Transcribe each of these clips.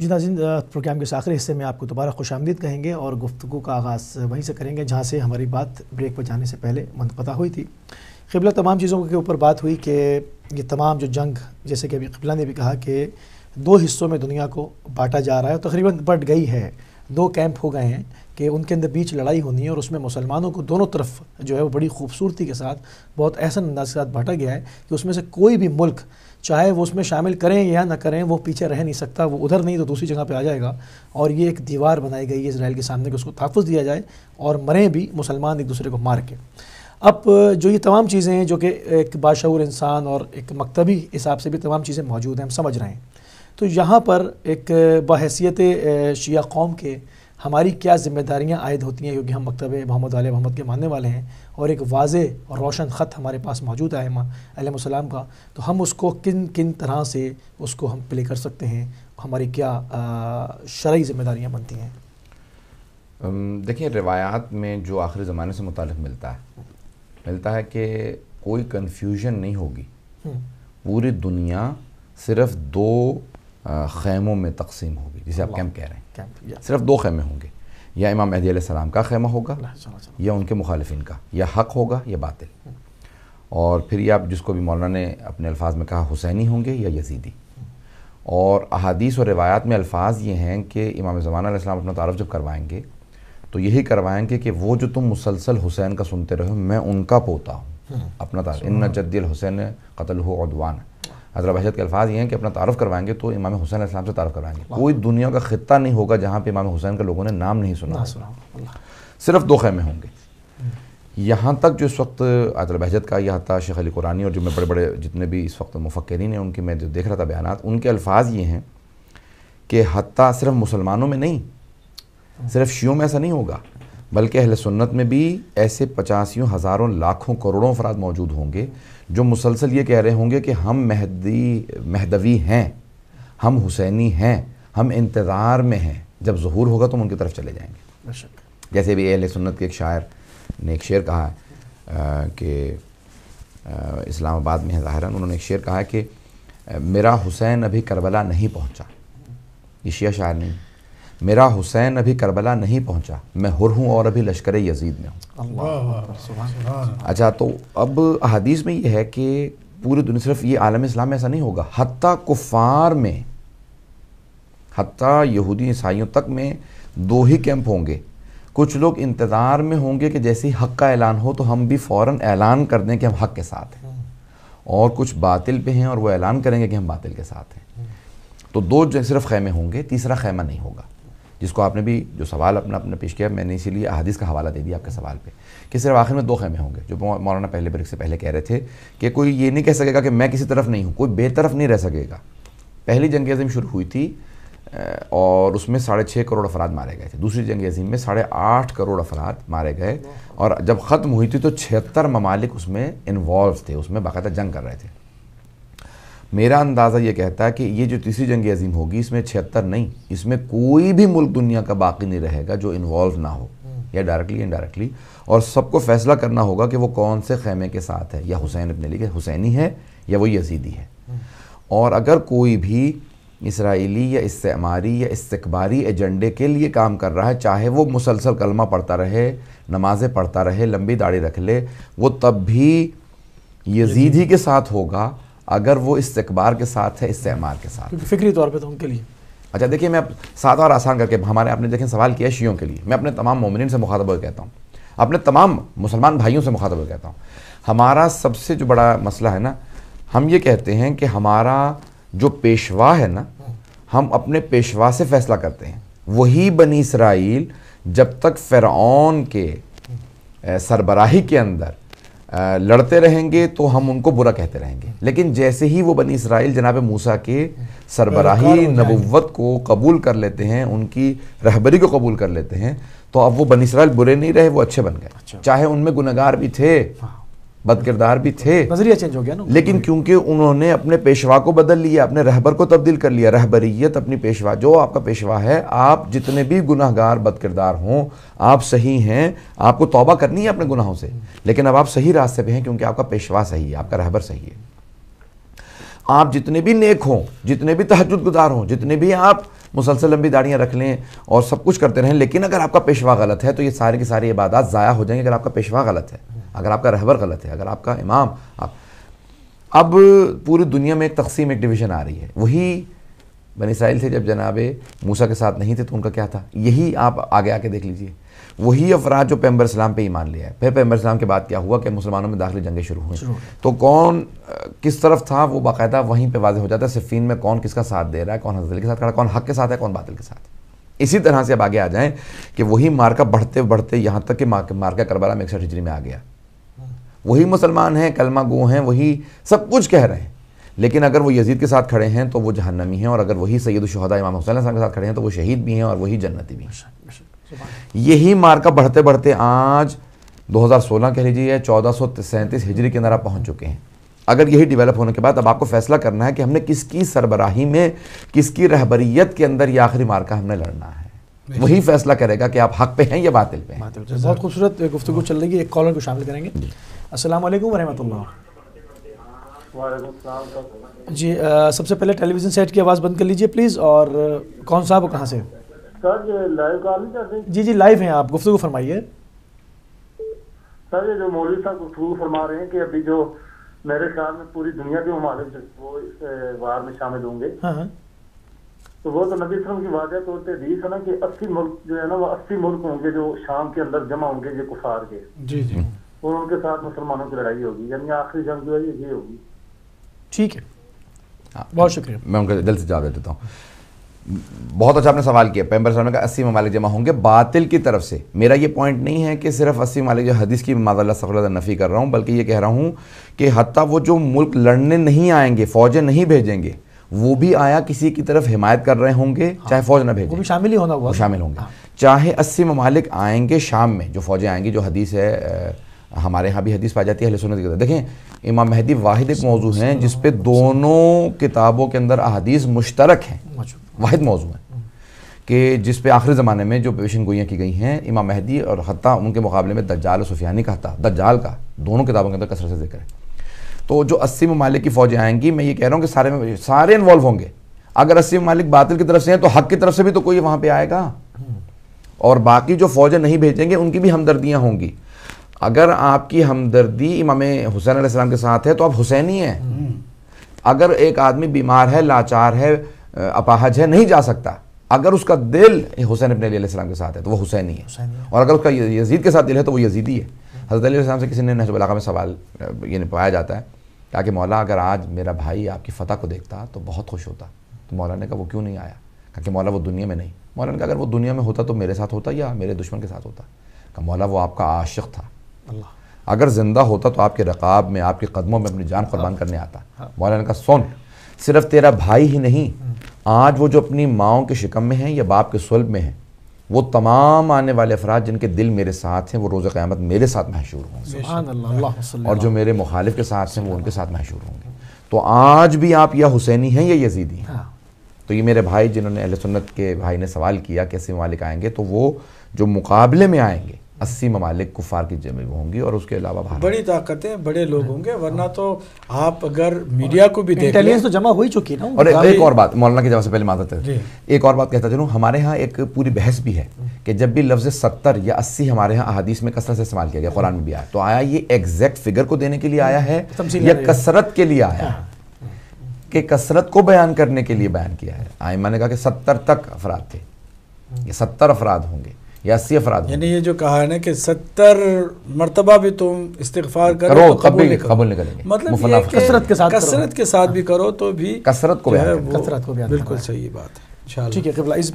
जी नाजिन programme के आखिरी हिस्से में आपको दोबारा खुश आमदीद कहेंगे और गुफ्तु का आगाज़ वहीं से करेंगे जहाँ से हमारी बात ब्रेक पर जाने से पहले मनपता हुई थी किबला तमाम चीज़ों के ऊपर बात हुई कि ये तमाम जो जंग जैसे कि अभी किबला ने भी कहा कि दो हिस्सों में दुनिया को बांटा जा रहा है तकरीबन बढ़ गई है दो कैंप हो गए हैं कि उनके अंदर बीच लड़ाई होनी है और उसमें मुसलमानों को दोनों तरफ जो है वो बड़ी खूबसूरती के साथ बहुत ऐसा अंदाज के साथ बांटा गया है कि उसमें से कोई भी मुल्क चाहे वो उसमें शामिल करें या ना करें वो पीछे रह नहीं सकता वो उधर नहीं तो दूसरी जगह पर आ जाएगा और ये एक दीवार बनाई गई है इसराइल के सामने कि उसको तहफ़ दिया जाए और मरें भी मुसलमान एक दूसरे को मार के अब जो ये तमाम चीज़ें हैं जो कि एक बाशूर इंसान और एक मकतबी हिसाब से भी तमाम चीज़ें मौजूद हैं हम समझ रहे हैं तो यहाँ पर एक बहसीत शिया कौम के हमारी क्या जिम्मेदारियाँ आयद होती हैं क्योंकि हम मकतब मोहम्मद आल मोहम्मद के मानने वाले हैं और एक वाज और रोशन ख़त हमारे पास मौजूद है आलम का तो हम उसको किन किन तरह से उसको हम प्ले कर सकते हैं हमारी क्या शरा ज़िम्मेदारियाँ बनती हैं देखिए रिवायात में जो आखिरी ज़माने से मुतल मिलता है मिलता है कि कोई कन्फ्यूजन नहीं होगी हम्म। पूरी दुनिया सिर्फ दो खैमों में तकसीम होगी जिसे आप कैंप कह रहे हैं सिर्फ दो खैमे होंगे या इमाम अहदी सलाम का खैमा होगा या उनके मुखालफिन का या हक होगा या बातिल और फिर ये आप जिसको भी मौलाना ने अपने अल्फाज में कहा हुसैनी होंगे या यजीदी और अहादीस और रिवायात में अल्फाज ये हैं कि इमाम ज़माना इस्लाम अपना तारफ़ जब करवाएंगे तो यही करवाएंगे कि वो जो तुम मुसलसल हुसैन का सुनते रहे मैं उनका पोता हूँ अपना तारफ़ इन जद्दिल हुसैन कतल हो उदवान हजरा बहशत के अल्फाज ये हैं कि अपना तारफ़ करवाएंगे तो इमाम हुसैन इस्लाम से तारफ़ करवाएंगे कोई दुनिया का खत्ता नहीं होगा जहाँ पर इमाम हुसैन के लोगों ने नाम नहीं सुना सिर्फ दो खेमे होंगे हम्म। यहाँ तक जो इस वक्त आतल बहजत का यह था शेख अली कुरानी और जो मैं बड़े बड़े जितने भी इस वक्त मुफक्रीन हैं उनके मैं जो देख रहा था बयान उनके अल्फाज ये हैं कि हती सिर्फ मुसलमानों में नहीं हम्म। सिर्फ शियों में ऐसा नहीं होगा बल्कि अहल सुन्नत में भी ऐसे पचासियों हज़ारों लाखों करोड़ों अफराद मौजूद होंगे जो मुसलसल ये कह रहे होंगे कि हम महदी महदवी हैं हम हुसैनी हैं हम इंतज़ार में हैं जब जहूर होगा तो हम उनकी तरफ चले जाएँगे जैसे भी अहल सुन्नत के एक शायर ने एक शेर कहा है कि इस्लामाबाद में है ज़ाहिर उन्होंने एक शेर कहा है कि मेरा हुसैन अभी करबला नहीं पहुँचा ये शिया शायर नहीं मेरा हुसैन अभी करबला नहीं पहुंचा मैं हुर हूँ और अभी लश्कर यजीद में हूँ अच्छा तो अब अदीस में यह है कि पूरी दुनिया सिर्फ ये आलम इस्लाम में ऐसा नहीं होगा हती कुफ़ार में हती यहूदी ईसाइयों तक में दो ही कैंप होंगे कुछ लोग इंतज़ार में होंगे कि जैसे ही हक़ का ऐलान हो तो हम भी फ़ौर ऐलान कर दें कि हम हक़ के साथ हैं और कुछ बातिल पे हैं और वो ऐलान करेंगे कि हम बातिल के साथ हैं हम्म। तो दो सिर्फ खैमे होंगे तीसरा खैमा नहीं होगा जिसको आपने भी जो सवाल अपना अपने पेश किया मैंने इसीलिए अहादीस का हवाला दे दिया आपके सवाल पे कि सिर्फ आखिर में दो खेमे होंगे जो मौलाना पहले ब्रेक से पहले कह रहे थे कि कोई ये नहीं कह सकेगा कि मैं किसी तरफ नहीं हूँ कोई बेतरफ नहीं रह सकेगा पहली जंग अजीम शुरू हुई थी और उसमें साढ़े छः करोड़ अफराद मारे गए थे दूसरी जंग अजीम में साढ़े आठ करोड़ अफराद मारे गए और जब ख़त्म हुई थी तो छिहत्तर ममालिक उसमें इन्वॉल्व थे उसमें बाकायदा जंग कर रहे थे मेरा अंदाज़ा ये कहता है कि ये जो तीसरी जंग अजीम होगी इसमें छिहत्तर नहीं इसमें कोई भी मुल्क दुनिया का बाकी नहीं रहेगा जो इन्वॉल्व ना हो हम्म। या डायरेक्टली इनडायरेक्टली और सबको फैसला करना होगा कि वो कौन से खेमे के साथ है या हुसैन अपने लिए हुसैनी है या वो यजीदी है हम्म। और अगर कोई भी इसराइली या इस्तेमारी या इस्तबारी एजेंडे के लिए काम कर रहा है चाहे वो मुसलसल कलमा पढ़ता रहे नमाज़ें पढ़ता रहे लंबी दाढ़ी रख ले वो तब भी यजीदी के साथ होगा अगर वो इस्तबार के साथ है इस्तेमार के साथ फिक्री तौर पर तो उनके लिए अच्छा देखिए मैं सादा और आसान करके हमारे आपने देखें सवाल किया शियों के लिए मैं अपने तमाम मोमिन से मुखातबा कहता हूँ अपने तमाम मुसलमान भाइयों से मुखातबा कहता हूँ हमारा सबसे जो बड़ा मसला है ना हम ये कहते हैं कि हमारा जो पेशवा है ना हम अपने पेशवा से फैसला करते हैं वही बनी इसराइल जब तक फ़िरौन के सरबराही के अंदर लड़ते रहेंगे तो हम उनको बुरा कहते रहेंगे लेकिन जैसे ही वो बनी इसराइल जनाब मूसा के सरबराही नबुवत को कबूल कर लेते हैं उनकी रहबरी को कबूल कर लेते हैं तो अब वो बनी इसराइल बुरे नहीं रहे वो अच्छे बन गए अच्छा। चाहे उनमें गुनागार भी थे हाँ। बदकिरदार भी थे नजरिया चेंज हो गया ना लेकिन क्योंकि उन्होंने अपने पेशवा को बदल लिया अपने रहबर को तब्दील कर लिया रहबरीत अपनी पेशवा जो आपका पेशवा है आप जितने भी गुनाहगार बदकिरदार हों आप सही हैं आपको तौबा करनी है अपने गुनाहों से लेकिन अब आप सही रास्ते पे हैं क्योंकि आपका पेशवा सही है आपका रहबर सही है आप जितने भी नेक हों जितने भी तहजद गुजार हों जितने भी आप मुसलसल लंबी दाढ़ियाँ रख लें और सब कुछ करते रहें लेकिन अगर आपका पेशवा गलत है तो ये सारे की सारी इबादत ज़ाया हो जाएंगी अगर आपका पेशवा गलत है अगर आपका रहबर गलत है अगर आपका इमाम आप अब पूरी दुनिया में एक तकसीम एक डिवीज़न आ रही है वही बन इसराइल थे जब जनाब मूसा के साथ नहीं थे तो उनका क्या था यही आप आगे आके देख लीजिए वही अफराज जो पैम्बर इस्लाम पे ईमान लिया है फिर पैम्बर इस्लाम के बाद क्या हुआ कि मुसलमानों में दाखिल जंगें शुरू हुई तो कौन किस तरफ था वो बाकायदा वहीं पर वाजह हो जाता है सिफीन में कौन किसका साथ दे रहा है कौन हजल के साथ खड़ा कौन हक के साथ है कौन बादल के साथ इसी तरह से अब आगे आ जाएं कि वही मार्का बढ़ते बढ़ते यहाँ तक कि मार्का करबला में एक सौ हिजरी में आ गया वही मुसलमान हैं कलमा गो हैं वही सब कुछ कह रहे हैं लेकिन अगर वो यजीद के साथ खड़े हैं तो वो जहन्नमी हैं और अगर वही सैद शहदा इमाम हुसैन साहब के साथ खड़े हैं तो वो शहीद भी हैं और वही जन्नती भी हैं यही मार्का बढ़ते बढ़ते आज 2016 कह लीजिए चौदह सौ सैंतीस हिजरी आप पहुंच चुके हैं अगर यही डेवलप होने के बाद अब आपको फैसला करना है कि हमने किसकी सरबराही में किसकी रहबरीत के अंदर ये आखिरी मार्का हमने लड़ना है वही फैसला करेगा कि आप हक पे हैं या बातिल पे हैं बहुत खूबसूरत गुफ्तु चल रही है एक कॉलर को शामिल करेंगे अस्सलाम वालेकुम वरहमतुल्लाह जी आ, सबसे पहले टेलीविज़न सेट की आवाज़ बंद कर लीजिए प्लीज़ और कौन साहब कहाँ से सर लाइव कॉल नहीं जी जी लाइव हैं आप गुफ्तु फरमाइए सर ये जो मोदी साहब गुफ्तु फरमा रहे हैं कि अभी जो मेरे ख्याल में पूरी दुनिया के ममालिक वो इस वार में शामिल होंगे हाँ, हाँ। तो वो तो नबी सलम की वाजह तौर पर दी है ना कि अस्सी मुल्क जो है ना वो अस्सी मुल्क होंगे जो शाम के अंदर जमा होंगे ये कुफार के जी जी और उनके साथ मुसलमानों की लड़ाई होगी यानी आखिरी जंग जो है ये होगी ठीक है हाँ। बहुत शुक्रिया मैं उनके दिल से जवाब दे देता हूँ बहुत अच्छा आपने सवाल किया पैम्बर साहब ने कहा अस्सी ममालिक जमा होंगे बातिल की तरफ से मेरा ये पॉइंट नहीं है कि सिर्फ अस्सी ममालिक जो हदीस की माजल्ला सफलत नफ़ी कर रहा हूँ बल्कि ये कह रहा हूँ कि हती वो जो मुल्क लड़ने नहीं आएंगे फ़ौजें नहीं भेजेंगे वो भी आया किसी की तरफ हिमायत कर रहे होंगे हाँ। चाहे फौज ना भेजें शामिल ही होना हुआ शामिल होंगे हाँ। चाहे अस्सी ममालिक आएंगे शाम में जो फौजें आएंगी जो हदीस है हमारे यहाँ भी हदीस पाई जाती है सुनत की देखें इमाम महदी वाहिद एक मौजू हैं जिस पर दोनों किताबों के अंदर अदीस मुश्तरक हैं वाहिद मौजू हैं कि जिस पर आखिरी ज़माने में जो पेशन गोइयाँ की गई हैं इमाम महदी और हती उनके मुकाबले में दज्जाल सुफियानी का हता दज्जाल का दोनों किताबों के अंदर कसरत से जिक्र है तो जो अस्सी ममालिक की फ़ौजें आएंगी मैं ये कह रहा हूँ कि सारे में सारे इन्वॉल्व होंगे अगर अस्सी ममालिक बातिल की तरफ से हैं तो हक की तरफ से भी तो कोई वहाँ पर आएगा हम्म। और बाकी जो फ़ौजें नहीं भेजेंगे उनकी भी हमदर्दियाँ होंगी अगर आपकी हमदर्दी इमाम हुसैन आसमाम के साथ है तो आप हुसैनी हैं अगर एक आदमी बीमार है लाचार है अपाहज है नहीं जा सकता अगर उसका दिल हुसैन अपने अलीसम के साथ है तो वो हुसैनी है और अगर उसका यजीद के साथ दिल है तो वो यजीदी है हज़रत से किसी ने नजबलाका में सवाल ये पाया जाता है ताकि मौला अगर आज मेरा भाई आपकी फ़तह को देखता तो बहुत खुश होता तो मौला ने कहा वो क्यों नहीं आया कहा कि मौला वो दुनिया में नहीं मौला ने कहा अगर वो दुनिया में होता तो मेरे साथ होता या मेरे दुश्मन के साथ होता कहा मौला वो आपका आशिक था अगर ज़िंदा होता तो आपके रकाब में आपके कदमों में अपनी जान कुर्बान करने आता मौलाना का सुन सिर्फ तेरा भाई ही नहीं आज वो जो अपनी माओ के शिकम में है या बाप के सुलब में है वो तमाम आने वाले अफराद जिनके दिल मेरे साथ हैं वो रोज़ क़्यामत मेरे साथ महशूर होंगे और जो मेरे मुखालिफ के साथ हैं वो उनके साथ महशूर होंगे तो आज भी आप या हुसैनी हैं या यजीदी हैं हाँ। तो ये मेरे भाई जिन्होंने अहल सुन्नत के भाई ने सवाल किया कैसे मालिक आएंगे तो वो जो मुकाबले में आएंगे अस्सी ममालिक कुफार की जमे होंगी और उसके अलावा भारत बड़ी ताकतें बड़े लोग होंगे वरना तो आप अगर मीडिया को भी इंटेलिजेंस तो जमा हो ही चुकी ना और एक और बात मौलाना की जवाब से पहले माता एक और बात कहता चलूँ हमारे यहाँ एक पूरी बहस भी है कि जब भी लफ्ज सत्तर या अस्सी हमारे यहाँ अहादीस में कसरत से इस्तेमाल किया गया कुरान में भी आया तो आया ये एग्जैक्ट फिगर को देने के लिए आया है या कसरत के लिए आया है हाँ। के कसरत को बयान करने के लिए बयान किया है आयमा ने कहा कि सत्तर तक अफराद थे ये सत्तर अफराद होंगे या अस्सी अफराद यानी ये जो कहा है ना कि सत्तर मरतबा भी तुम इस्तार करो, करो तो कबूल निकलेंगे मतलब कसरत के साथ कसरत के साथ भी करो तो भी कसरत को कसरत को बिल्कुल सही बात है ठीक है कबला इस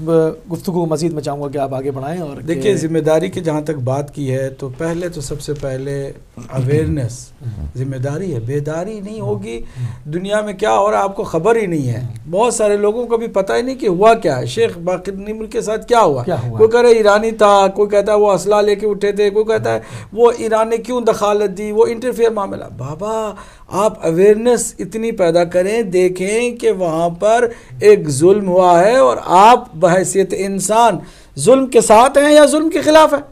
गुफ्तु को मजीद मैं चाहूँगा कि आप आगे बढ़ाएं और देखिए ज़िम्मेदारी की जहाँ तक बात की है तो पहले तो सबसे पहले अवेयरनेस हम्म। ज़िम्मेदारी है बेदारी नहीं हम्म। होगी हम्म। दुनिया में क्या हो रहा है आपको खबर ही नहीं है बहुत सारे लोगों को भी पता ही नहीं कि हुआ क्या है शेख बाकी मुल्क के साथ क्या हुआ, कोई कह रहा है ईरानी था कोई कहता है वो असला लेके उठे थे कोई कहता है वो ईरान ने क्यों दखालत दी वो इंटरफेयर मामला बाबा आप अवेयरनेस इतनी पैदा करें देखें कि वहाँ पर एक जुल्म हुआ है और आप बहसीत इंसान जुल्म के साथ हैं या जुल्म के खिलाफ है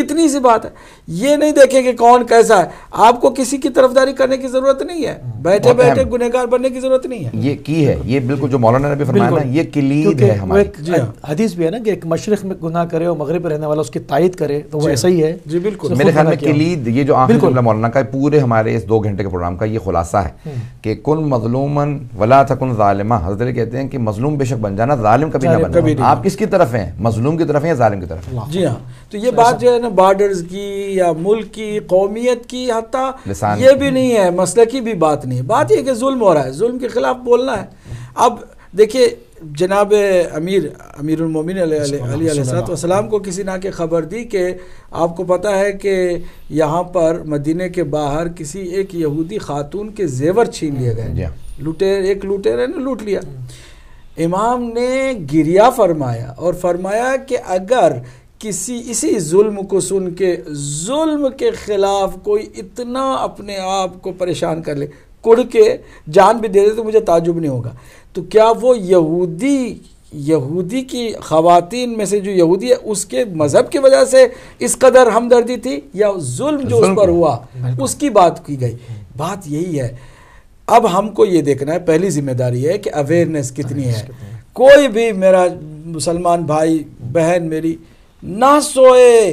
इतनी सी बात है ये नहीं देखे कि कौन कैसा है आपको किसी की तरफदारी करने की जरूरत नहीं है hmm. बैठे बैठे गुनेगार बनने की जरूरत नहीं है ये की है ये बिल्कुल जो मौलाना ने भी फरमाया ना ये क्लीद है हमारी हाँ। हदीस भी है ना कि एक मशरक में गुनाह करे और मगरब रहने वाला उसकी तायद करे तो वो हाँ। ऐसा ही है जी बिल्कुल मेरे ख्याल में क्लीद ये जो आखिर मौलाना का पूरे हमारे इस दो घंटे के प्रोग्राम का ये खुलासा है hmm. कि कुन मजलूमन वला थकुन जालिमा हजरत कहते हैं कि मजलूम बेशक बन जाना जालिम कभी ना बन आप किसकी तरफ हैं मजलूम की तरफ हैं या जालिम की तरफ जी हाँ तो ये तो बात जो है ना बॉर्डर्स की या मुल्क की कौमियत की हत्या ये भी नहीं है मसले की भी बात नहीं है बात यह कि जुल्म हो रहा है जुल्म के खिलाफ बोलना है अब देखिए जनाब अमीर अमीरमिन सलाम को किसी ना के ख़बर दी कि आपको पता है कि यहाँ पर मदीने के बाहर किसी एक यहूदी खातून के जेवर छीन लिए गए हाँ। लूटे एक लुटेर है ना लूट लिया इमाम ने गिरिया फरमाया और फरमाया कि अगर किसी इसी जुल्म को सुन के जुल्म के ख़िलाफ़ कोई इतना अपने आप को परेशान कर ले कुड़ के जान भी दे दे तो मुझे ताजुब नहीं होगा तो क्या वो यहूदी यहूदी की ख़वातीन में से जो यहूदी है उसके मज़हब की वजह से इस कदर हमदर्दी थी या जुल्म जो उस पर हुआ उसकी बात की गई बात यही है अब हमको ये देखना है पहली जिम्मेदारी है कि अवेयरनेस कितनी है कोई भी मेरा मुसलमान भाई बहन मेरी ना सोए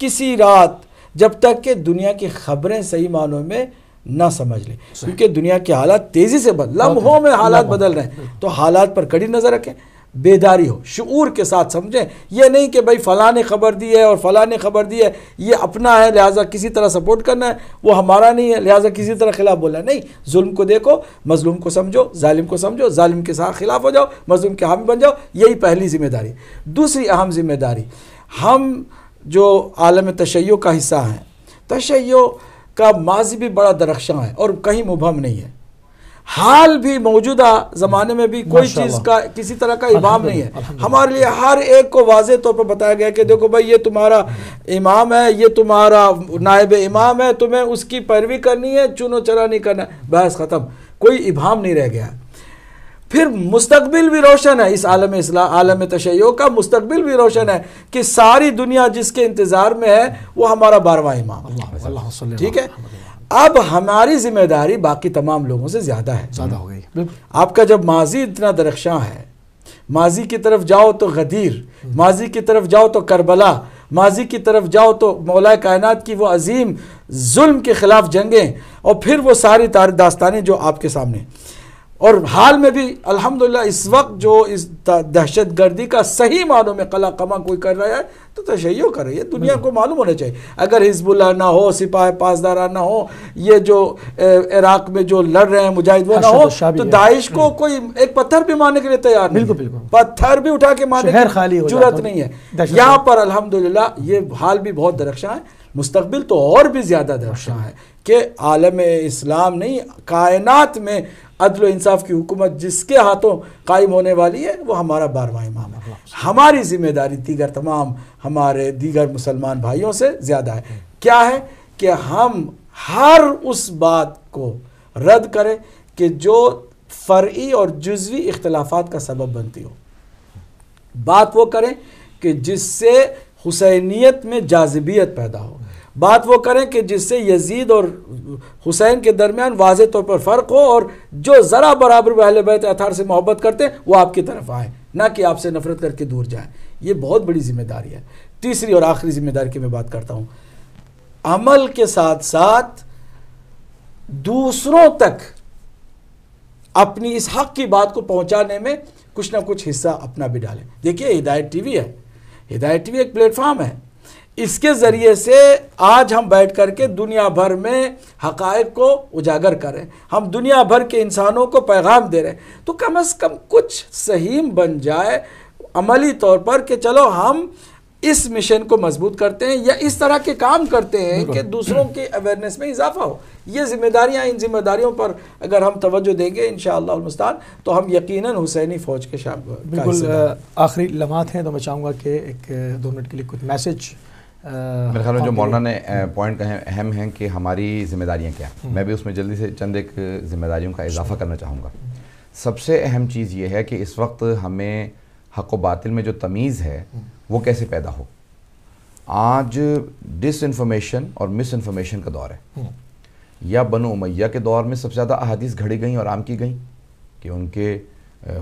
किसी रात जब तक कि दुनिया की खबरें सही मानों में ना समझ लें क्योंकि दुनिया के हालात तेज़ी से बदल लम्हों में हालात बदल रहे हैं तो हालात पर कड़ी नज़र रखें बेदारी हो शूर के साथ समझें यह नहीं कि भाई फ़लाँ ने ख़बर दी है और फ़लाँ ने ख़बर दी है ये अपना है लिहाजा किसी तरह सपोर्ट करना है वो हमारा नहीं है लिहाजा किसी तरह खिलाफ बोला नहीं जुल्म को देखो मजलूम को समझो ालिम को समझो ालिम के साथ खिलाफ हो जाओ मजलूम के हामी बन जाओ यही पहली जिम्मेदारी दूसरी अहम जिम्मेदारी हम जो आलम तशैय का हिस्सा हैं तशैय का माजी भी बड़ा दरख्शा है और कहीं मुबहम नहीं है हाल भी मौजूदा ज़माने में भी कोई चीज़ का किसी तरह का इमाम नहीं है हमारे लिए हर एक को वाज तौर पर बताया गया कि देखो भाई ये तुम्हारा इमाम है ये तुम्हारा नायब इमाम है तुम्हें उसकी पैरवी करनी है चुनो चरा नहीं करना बहस ख़त्म कोई इबाम नहीं रह गया फिर मुस्तबिल भी रोशन है इस आलम इसला आलम तशैय का मुस्तबिल भी रोशन है कि सारी दुनिया जिसके इंतज़ार में है वो हमारा बारवा इमाम ठीक है अब हमारी जिम्मेदारी बाकी तमाम लोगों से ज़्यादा है ज़्यादा हो गई आपका जब माजी इतना दरख्शा है माजी की तरफ जाओ तो गदीर माजी की तरफ जाओ तो करबला माजी की तरफ जाओ तो मौला कायनात की वो अजीम जुल्म के ख़िलाफ़ जंगें और फिर वो सारी दास्तानें जो आपके सामने और हाल में भी अल्हम्दुलिल्लाह इस वक्त जो इस दहशत गर्दी का सही मानों में कला कमा कोई कर रहा है तो तशैयो कर रही है दुनिया को मालूम होना चाहिए अगर हिजबुल्ला ना हो सिपाही पासदारा ना हो ये जो इराक में जो लड़ रहे हैं मुजाहिद वो ना हो तो दाइश को हम्म। कोई एक पत्थर भी मारने के लिए तैयार बिल्कुल बिल्कुल पत्थर भी उठा के मारने की जरूरत नहीं है यहाँ पर अलहमदुल्ला ये हाल भी बहुत दरख्शां है मुस्तबिल तो और भी ज़्यादा दरख्शां है अच्छा। कि आलम इस्लाम नहीं कायनात में अदल इंसाफ की हुकूमत जिसके हाथों कायम होने वाली है वो हमारा बारवा इमाम है हमारी जिम्मेदारी दीगर तमाम हमारे दीगर मुसलमान भाइयों से ज़्यादा है क्या है कि हम हर उस बात को रद्द करें कि जो फरी और जजवी इख्लाफा का सबब बनती हो बात वो करें कि जिससे हुसैनीत में जाजबियत पैदा हो बात वो करें कि जिससे यजीद और हुसैन के दरमियान वाज तौर पर फ़र्क हो और जो ज़रा बराबर वह बैत अथार से मोहब्बत करते हैं वो आपकी तरफ आए ना कि आपसे नफरत करके दूर जाए ये बहुत बड़ी जिम्मेदारी है तीसरी और आखिरी जिम्मेदारी की मैं बात करता हूँ अमल के साथ साथ दूसरों तक अपनी इस हक की बात को पहुंचाने में कुछ ना कुछ हिस्सा अपना भी डालें देखिए हिदायत टी वी है हिदायत टी वी एक प्लेटफॉर्म है इसके ज़रिए से आज हम बैठ कर के दुनिया भर में हकायक को उजागर करें हम दुनिया भर के इंसानों को पैगाम दे रहे हैं तो कम अज़ कम कुछ सहीम बन जाए अमली तौर पर कि चलो हम इस मिशन को मजबूत करते हैं या इस तरह के काम करते हैं कि दूसरों के अवेयरनेस में इजाफा हो ये जिम्मेदारियां इन जिम्मेदारियों पर अगर हम तवज्जो देंगे इन शान तो हम यकीनन हुसैनी फ़ौज के शाम बिल्कुल आखिरी लम्हात हैं तो मैं चाहूँगा कि एक दो मिनट के लिए कुछ मैसेज मेरे ख्याल में जो मौलाना ने पॉइंट कहे अहम हैं कि हमारी जिम्मेदारियाँ क्या हम्म। मैं भी उसमें जल्दी से चंद एक जिम्मेदारियों का इजाफा अच्छा। करना चाहूँगा सबसे अहम चीज़ ये है कि इस वक्त हमें हक बातिल में जो तमीज़ है हम्म। वो कैसे पैदा हो आज डिस इन्फॉर्मेशन और मिस इन्फॉर्मेशन का दौर है हम्म। या बनो उमैया के दौर में सबसे ज़्यादा अहदीस घड़ी गई और आम की गई कि उनके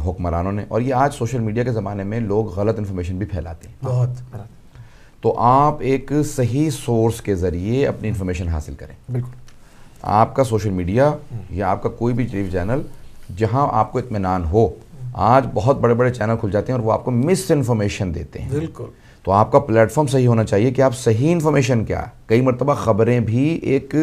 हुक्मरानों ने और ये आज सोशल मीडिया के ज़माने में लोग गलत इन्फॉर्मेशन भी फैलाते हैं बहुत तो आप एक सही सोर्स के ज़रिए अपनी इन्फॉर्मेशन हासिल करें बिल्कुल आपका सोशल मीडिया हम्म। या आपका कोई भी टीवी चैनल जहां आपको इतमान हो आज बहुत बड़े बड़े चैनल खुल जाते हैं और वो आपको मिस इन्फॉर्मेशन देते हैं बिल्कुल तो आपका प्लेटफॉर्म सही होना चाहिए कि आप सही इन्फॉर्मेशन क्या कई मरतबा खबरें भी एक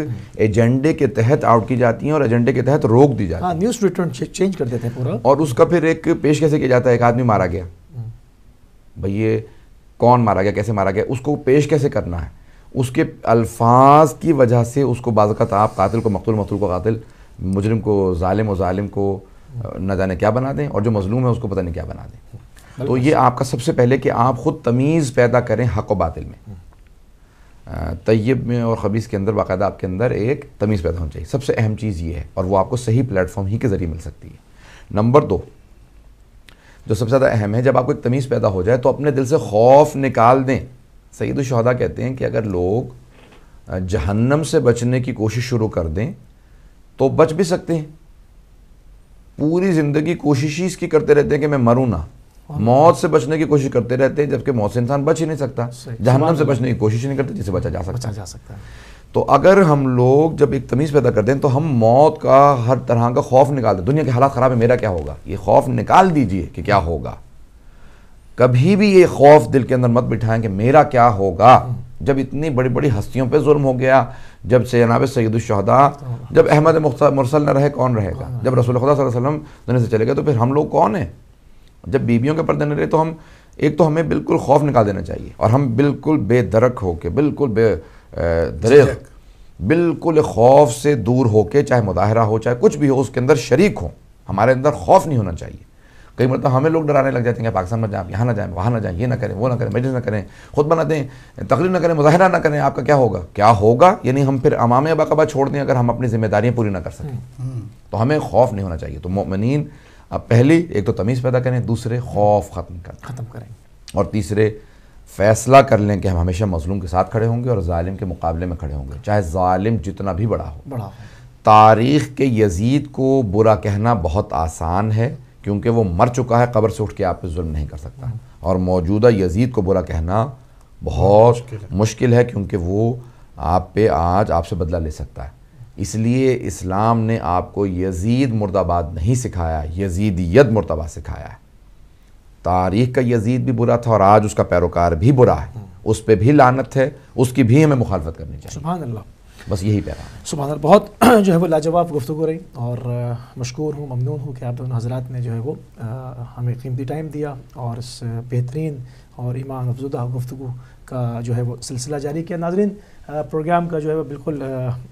एजेंडे हम्म। के तहत आउट की जाती हैं और एजेंडे के तहत रोक दी जाती है न्यूज़ रिटर्न चेंज कर देते हैं पूरा और उसका फिर एक पेश कैसे किया जाता है एक आदमी मारा गया हम्म। भैया कौन मारा गया कैसे मारा गया उसको पेश कैसे करना है उसके अल्फाज की वजह से उसको बाज़त आप कातिल को मकतूल मकतूल को कातिल मुजरम को ालिम और ालिम को न जाने क्या बना दें और जो मजलूम है उसको पता नहीं क्या बना दें तो ये आपका सबसे पहले कि आप ख़ुद तमीज़ पैदा करें हक व बातिल में हम्म। तय्यब में और खबीस के अंदर बाकायदा आपके अंदर एक तमीज़ पैदा होनी चाहिए सबसे अहम चीज़ ये है और वो आपको सही प्लेटफॉर्म ही के ज़रिए मिल सकती है नंबर दो जो सबसे ज़्यादा अहम है जब आपको एक तमीज़ पैदा हो जाए तो अपने दिल से खौफ निकाल दें सैद शहदा कहते हैं कि अगर लोग जहन्नम से बचने की कोशिश शुरू कर दें तो बच भी सकते हैं पूरी ज़िंदगी कोशिश ही इसकी करते रहते हैं कि मैं मरूँ ना मौत से बचने की कोशिश करते रहते हैं जबकि मौत से इंसान बच ही नहीं सकता जहन्नम से बचने की कोशिश नहीं करते जिसे बचा जा सकता बचा जा सकता है तो अगर हम लोग जब एक तमीज़ पैदा करते हैं तो हम मौत का हर तरह का खौफ निकाल दें दुनिया के हालात ख़राब है मेरा क्या होगा ये खौफ निकाल दीजिए कि क्या होगा कभी भी ये खौफ दिल के अंदर मत बिठाएं कि मेरा क्या होगा जब इतनी बड़ी बड़ी हस्तियों पे जुर्म हो गया जब से जनाब सैदुलशहदा तो- जब अहमद मुरसल न रहे कौन रहेगा हाँ। जब रसूल खुदा वसलम दुनिया से चले गए तो फिर हम लोग कौन हैं जब बीबियों के पर्दे न रहे तो हम एक तो हमें बिल्कुल खौफ निकाल देना चाहिए और हम बिल्कुल बेदरक होके बिल्कुल बे दरेख बिल्कुल खौफ से दूर होके चाहे मुदाहरा हो चाहे कुछ भी हो उसके अंदर शरीक हो हमारे अंदर खौफ नहीं होना चाहिए कई मतलब हमें लोग डराने लग जाते हैं पाकिस्तान में जाएं यहाँ ना जाएं वहाँ ना जाएं ये ना करें वो ना करें मेडिस ना करें खुद बना दें तकलीफ ना करें मुजाहरा ना करें आपका क्या होगा क्या होगा यानी हम फिर अमाम अबाकबा छोड़ दें अगर हम अपनी जिम्मेदारियाँ पूरी ना कर सकें हम्म। तो हमें खौफ नहीं होना चाहिए तो मोमिन अब पहली एक तो तमीज़ पैदा करें दूसरे खौफ ख़त्म करें ख़त्म करें और तीसरे फैसला कर लें कि हम हमेशा मजलूम के साथ खड़े होंगे और ालिम के मुकाबले में खड़े होंगे चाहे ालिम जितना भी बड़ा हो बड़ा हो तारीख़ के यजीद को बुरा कहना बहुत आसान है क्योंकि वो मर चुका है कब्र से उठ के आप पे जुल्म नहीं कर सकता हम्म। और मौजूदा यजीद को बुरा कहना बहुत मुश्किल है, मुश्किल है क्योंकि वो आप पे आज आपसे बदला ले सकता है इसलिए इस्लाम ने आपको यजीद मुर्दाबाद नहीं सिखाया यजीदियत मुर्तबा सिखाया है तारीख का यजीद भी बुरा था और आज उसका पैरोकार भी बुरा है उस पर भी लानत है उसकी भी हमें मुखालफत करनी चाहिए सुबह बस यही पैगाम सुबह बहुत जो है वो लाजवाब गुफ्तु रही और मशहूर हूँ ममनून हूँ कि आप दोनों हजरात ने जो है वो हमें कीमती टाइम दिया और इस बेहतरीन और ईमान अफजुदा गुफ्तु का जो है वो सिलसिला जारी किया नाजरीन प्रोग्राम का जो है बिल्कुल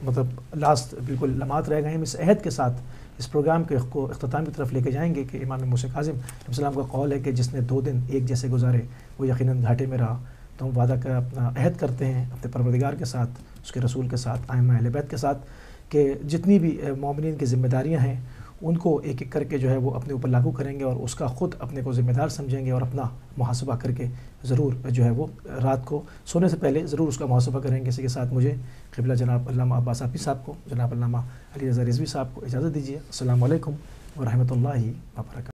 मतलब लास्ट बिल्कुल लमात रह गए हम इस अहद के साथ इस प्रोग्राम के को अख्ताम की तरफ लेके जाएंगे कि इमाम मूस काजिम सलाम का कौल है कि जिसने दो दिन एक जैसे गुजारे वो यकीन घाटे में रहा तो हम वादा का अपना अहद करते हैं अपने परवदगार के साथ उसके रसूल के साथ आयमा अहबैत के साथ कि जितनी भी ममिन की जिम्मेदारियाँ हैं उनको एक एक करके जो है वो अपने ऊपर लागू करेंगे और उसका ख़ुद अपने को ज़िम्मेदार समझेंगे और अपना मुहासबा करके ज़रूर जो है वो रात को सोने से पहले ज़रूर उसका मुहासबा करेंगे इसी के साथ मुझे कबिला जनाब अल्लामा अब्बास आफी साहब को जनाब अल्लामा अली रज़ा रिजवी साहब को इजाज़त दीजिए अल्लाम वरहमल वर्क